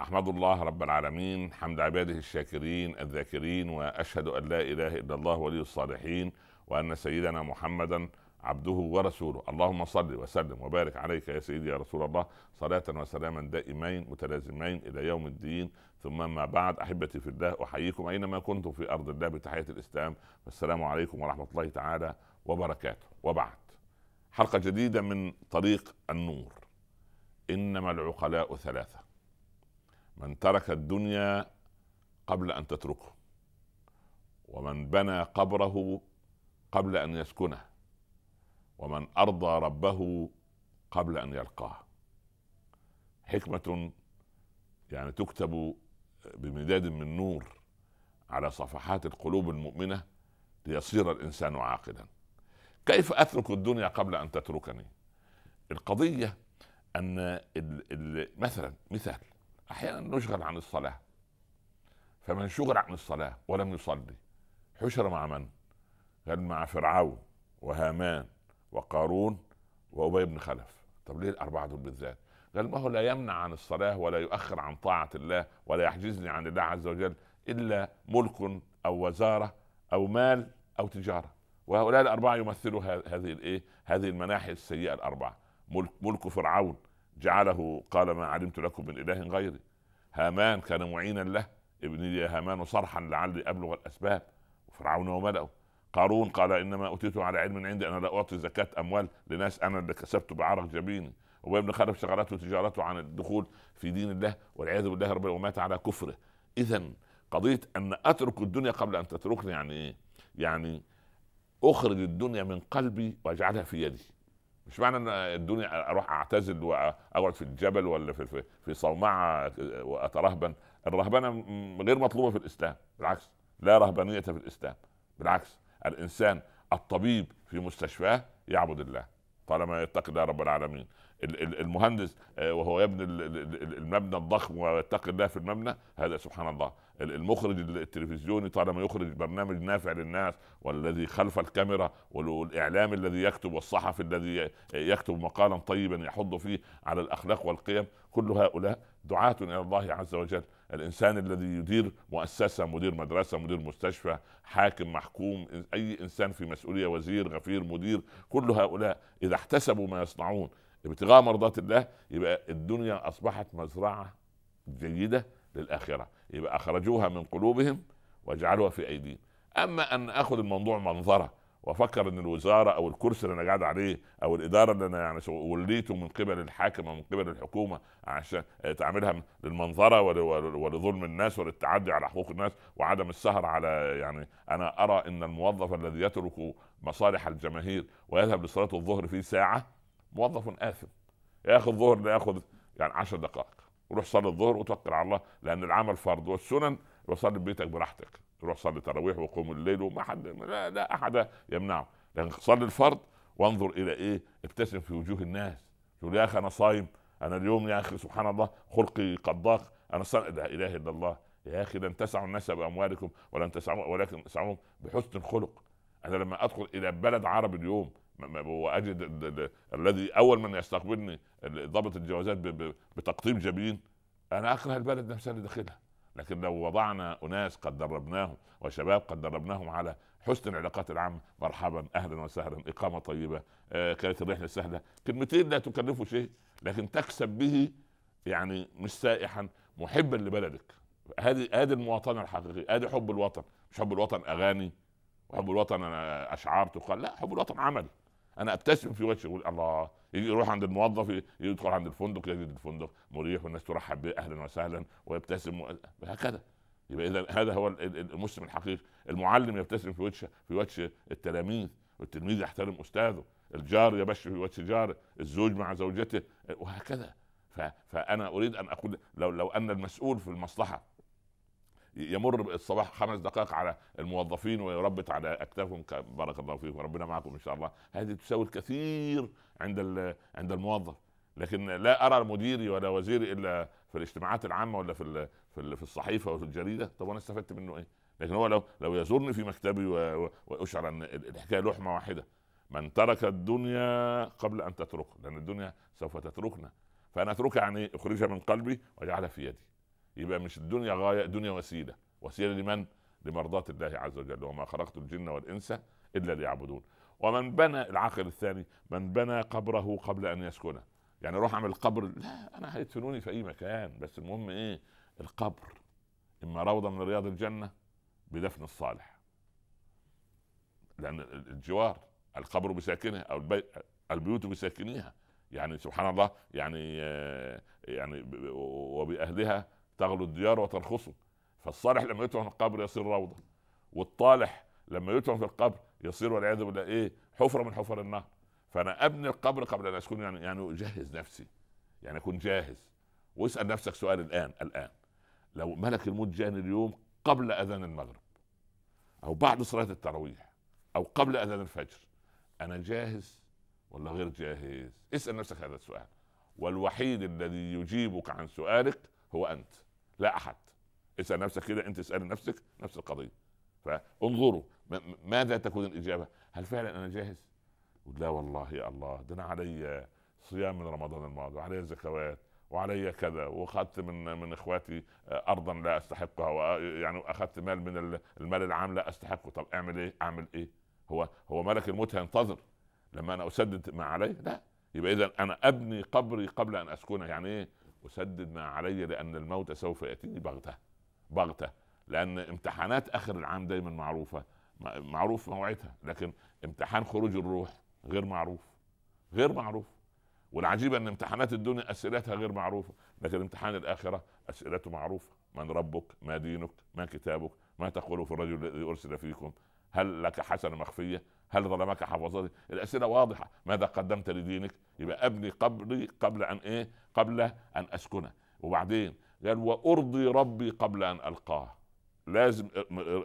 احمد الله رب العالمين حمد عباده الشاكرين الذاكرين واشهد ان لا اله الا الله ولي الصالحين وان سيدنا محمدا عبده ورسوله اللهم صل وسلم وبارك عليك يا سيدي يا رسول الله صلاة وسلاما دائمين متلازمين إلى يوم الدين ثم ما بعد أحبتي في الله أحييكم أينما كنتم في أرض الله بتحية الإسلام والسلام عليكم ورحمة الله تعالى وبركاته وبعد حلقة جديدة من طريق النور إنما العقلاء ثلاثة من ترك الدنيا قبل ان تتركه ومن بنى قبره قبل ان يسكنه ومن ارضى ربه قبل ان يلقاه حكمه يعني تكتب بمداد من نور على صفحات القلوب المؤمنه ليصير الانسان عاقلا كيف اترك الدنيا قبل ان تتركني القضيه ان ال ال مثلا مثال احيانا نشغل عن الصلاه فمن شغل عن الصلاه ولم يصلي حشر مع من؟ قال مع فرعون وهامان وقارون وابي بن خلف طب ليه الاربعه دول بالذات؟ قال ما هو لا يمنع عن الصلاه ولا يؤخر عن طاعه الله ولا يحجزني عن الله عز وجل الا ملك او وزاره او مال او تجاره وهؤلاء الاربعه يمثلوا هذه الايه؟ هذه المناحي السيئه الاربعه ملك ملك فرعون جعله قال ما علمت لكم من اله غيري هامان كان معينا له ابني لي هامان صرحا لعلي ابلغ الاسباب فرعون وملأه قارون قال انما اوتيته على علم عندي انا لا اعطي زكاه اموال لناس انا اللي كسبت بعرق جبيني وابن بن خلف شغلته تجارته عن الدخول في دين الله والعياذ بالله ربنا ومات على كفره اذا قضيه ان اترك الدنيا قبل ان تتركني يعني ايه يعني اخرج الدنيا من قلبي واجعلها في يدي مش معنى ان ادوني اروح اعتزل واقعد في الجبل ولا في في, في صومعه واترهبن الرهبنه غير مطلوبه في الاسلام بالعكس لا رهبانيه في الاسلام بالعكس الانسان الطبيب في مستشفاه يعبد الله طالما يتقي الله رب العالمين المهندس آه، وهو يبني المبنى الضخم ويتقي الله في المبنى هذا سبحان الله المخرج التلفزيوني طالما يخرج برنامج نافع للناس والذي خلف الكاميرا والاعلام الذي يكتب والصحفي الذي يكتب مقالا طيبا يحض فيه على الاخلاق والقيم كل هؤلاء دعاة الى الله عز وجل الانسان الذي يدير مؤسسه مدير مدرسه مدير مستشفى حاكم محكوم اي انسان في مسؤوليه وزير غفير مدير كل هؤلاء اذا احتسبوا ما يصنعون ابتغاء مرضات الله يبقى الدنيا اصبحت مزرعه جيده للاخره يبقى اخرجوها من قلوبهم وجعلوها في ايديهم اما ان اخذ الموضوع منظره وافكر ان الوزاره او الكرسي اللي انا قاعد عليه او الاداره اللي انا يعني وليته من قبل الحاكم او من قبل الحكومه عشان تعملها للمنظره ولظلم الناس وللتعدي على حقوق الناس وعدم السهر على يعني انا ارى ان الموظف الذي يترك مصالح الجماهير ويذهب لصلاه الظهر في ساعه موظف اثم ياخذ ظهر ياخذ يعني 10 دقائق روح صلي الظهر وتوكل على الله لان العمل فرض والسنن وصلي بيتك براحتك تروح صلي تراويح وقوم الليل وما حد لا, لا احد يمنعه لكن صلي الفرض وانظر الى ايه ابتسم في وجوه الناس يقول يا اخي انا صايم انا اليوم يا اخي سبحان الله خلقي قد ضاق انا صار لا اله الا الله يا اخي لن تسعوا الناس باموالكم ولن تسعوا ولكن اسعوهم بحسن الخلق انا لما ادخل الى بلد عربي اليوم واجد الذي اول من يستقبلني ضابط الجوازات بتقطيب جبين انا اكره البلد نفسها اللي داخلها لكن لو وضعنا اناس قد دربناهم وشباب قد دربناهم على حسن العلاقات العامه مرحبا اهلا وسهلا اقامه طيبه آه كانت الرحله سهله كلمتين لا تكلفه شيء لكن تكسب به يعني مش سائحا محبا لبلدك هذه هذه المواطنه الحقيقيه هذه حب الوطن مش حب الوطن اغاني وحب الوطن اشعار تقال لا حب الوطن عمل انا ابتسم في وجهه يقول الله يروح عند الموظف يدخل عند الفندق يجد الفندق مريح والناس ترحب به اهلا وسهلا ويبتسم وهكذا يبقى اذا هذا هو المسلم الحقيقي المعلم يبتسم في وجه في وجه التلاميذ والتلميذ يحترم استاذه الجار يبشر في وجه جاره الزوج مع زوجته وهكذا فانا اريد ان اقول لو لو ان المسؤول في المصلحه يمر الصباح خمس دقائق على الموظفين ويربط على اكتافهم بارك الله فيكم ربنا معكم ان شاء الله هذه تساوي الكثير عند عند الموظف لكن لا ارى مديري ولا وزيري الا في الاجتماعات العامه ولا في في الصحيفه وفي الجريده طب انا استفدت منه ايه لكن هو لو لو يزورني في مكتبي واشعر ان الحكايه لحمه واحده من ترك الدنيا قبل ان تتركه لان الدنيا سوف تتركنا فانا اتركها يعني اخرجها من قلبي واجعلها في يدي يبقى مش الدنيا غايه الدنيا وسيله وسيله لمن لمرضاه الله عز وجل وما خلقت الجن والانس الا ليعبدون ومن بنى العقل الثاني من بنى قبره قبل ان يسكنه يعني روح اعمل قبر لا انا هيدفنوني في اي مكان بس المهم ايه القبر اما روضه من رياض الجنه بدفن الصالح لان الجوار القبر بساكنه او البيوت بساكنيها يعني سبحان الله يعني آه، يعني وباهلها تغلو الديار وترخصه فالصالح لما يدفن في القبر يصير روضه والطالح لما يدفن في القبر يصير والعياذ بالله ايه حفره من حفر النهر فانا ابني القبر قبل ان اسكن يعني يعني اجهز نفسي يعني اكون جاهز واسال نفسك سؤال الان الان لو ملك الموت جاني اليوم قبل اذان المغرب او بعد صلاه التراويح او قبل اذان الفجر انا جاهز ولا غير جاهز اسال نفسك هذا السؤال والوحيد الذي يجيبك عن سؤالك هو انت لا احد اسال نفسك كده انت اسالي نفسك نفس القضيه فانظروا ماذا تكون الاجابه هل فعلا انا جاهز لا والله يا الله ده انا علي صيام من رمضان الماضي وعلي زكوات وعلي كذا واخذت من من اخواتي آه، ارضا لا استحقها يعني اخذت مال من المال العام لا استحقه طب اعمل ايه اعمل ايه هو هو ملك الموت هينتظر لما انا اسدد ما عليه لا يبقى اذا انا ابني قبري قبل ان اسكنه يعني ايه اسدد ما علي لان الموت سوف ياتيني بغته بغته لان امتحانات اخر العام دايما معروفه معروف موعدها لكن امتحان خروج الروح غير معروف غير معروف والعجيب ان امتحانات الدنيا اسئلتها غير معروفه لكن امتحان الاخره اسئلته معروفه من ربك ما دينك ما كتابك ما تقول في الرجل الذي ارسل فيكم هل لك حسنه مخفيه هل ظلمك حفظتك الاسئله واضحه ماذا قدمت لدينك يبقى ابني قبري قبل ان ايه قبل ان اسكنه وبعدين قال وارضي ربي قبل ان القاه لازم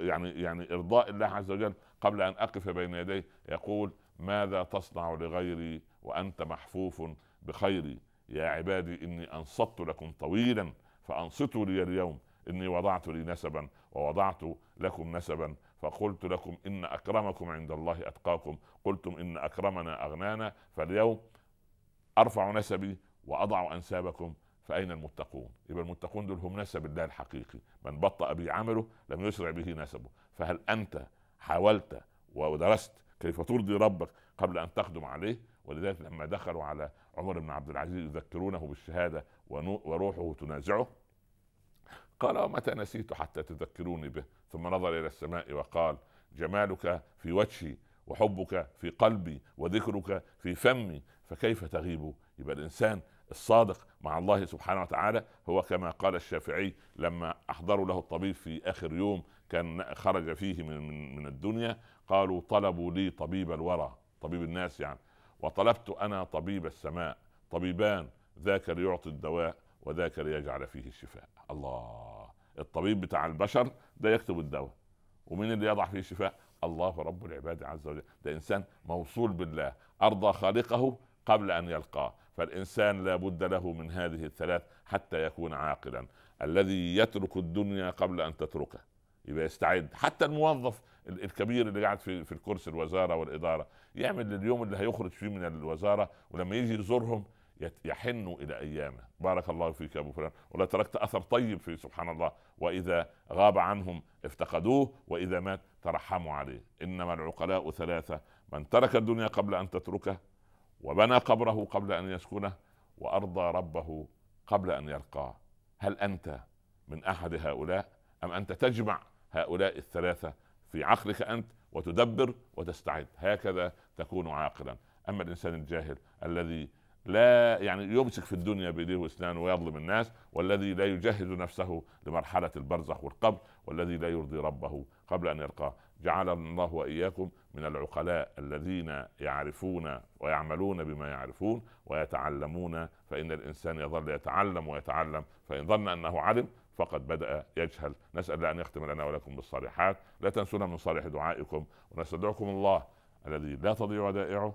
يعني يعني ارضاء الله عز وجل قبل ان اقف بين يديه يقول ماذا تصنع لغيري وانت محفوف بخيري يا عبادي اني انصت لكم طويلا فانصتوا لي اليوم إني وضعت لي نسبا ووضعت لكم نسبا فقلت لكم إن أكرمكم عند الله أتقاكم قلتم إن أكرمنا أغنانا فاليوم أرفع نسبي وأضع أنسابكم فأين المتقون؟ يبقى المتقون دول هم نسب الله الحقيقي من بطأ به عمله لم يسرع به نسبه فهل أنت حاولت ودرست كيف ترضي ربك قبل أن تقدم عليه ولذلك لما دخلوا على عمر بن عبد العزيز يذكرونه بالشهادة وروحه تنازعه قال ومتى نسيت حتى تذكروني به ثم نظر الى السماء وقال جمالك في وجهي وحبك في قلبي وذكرك في فمي فكيف تغيب يبقى الانسان الصادق مع الله سبحانه وتعالى هو كما قال الشافعي لما احضروا له الطبيب في اخر يوم كان خرج فيه من من, من الدنيا قالوا طلبوا لي طبيب الورى طبيب الناس يعني وطلبت انا طبيب السماء طبيبان ذاك ليعطي الدواء وذاك ليجعل فيه الشفاء الله الطبيب بتاع البشر ده يكتب الدواء ومين اللي يضع فيه الشفاء الله رب العباد عز وجل ده انسان موصول بالله ارضى خالقه قبل ان يلقاه فالانسان لا بد له من هذه الثلاث حتى يكون عاقلا الذي يترك الدنيا قبل ان تتركه يبقى يستعد حتى الموظف الكبير اللي قاعد في في الكرسي الوزاره والاداره يعمل لليوم اللي هيخرج فيه من الوزاره ولما يجي يزورهم يحن الى ايامه بارك الله فيك يا ابو فلان ولا تركت اثر طيب في سبحان الله واذا غاب عنهم افتقدوه واذا مات ترحموا عليه انما العقلاء ثلاثه من ترك الدنيا قبل ان تتركه وبنى قبره قبل ان يسكنه وارضى ربه قبل ان يلقاه هل انت من احد هؤلاء ام انت تجمع هؤلاء الثلاثه في عقلك انت وتدبر وتستعد هكذا تكون عاقلا اما الانسان الجاهل الذي لا يعني يمسك في الدنيا بايديه واسنانه ويظلم الناس والذي لا يجهز نفسه لمرحله البرزخ والقبر والذي لا يرضي ربه قبل ان يلقاه جعلنا الله واياكم من العقلاء الذين يعرفون ويعملون بما يعرفون ويتعلمون فان الانسان يظل يتعلم ويتعلم فان ظن انه علم فقد بدأ يجهل نسأل الله أن يختم لنا ولكم بالصالحات لا تنسونا من صالح دعائكم ونستودعكم الله الذي لا تضيع ودائعه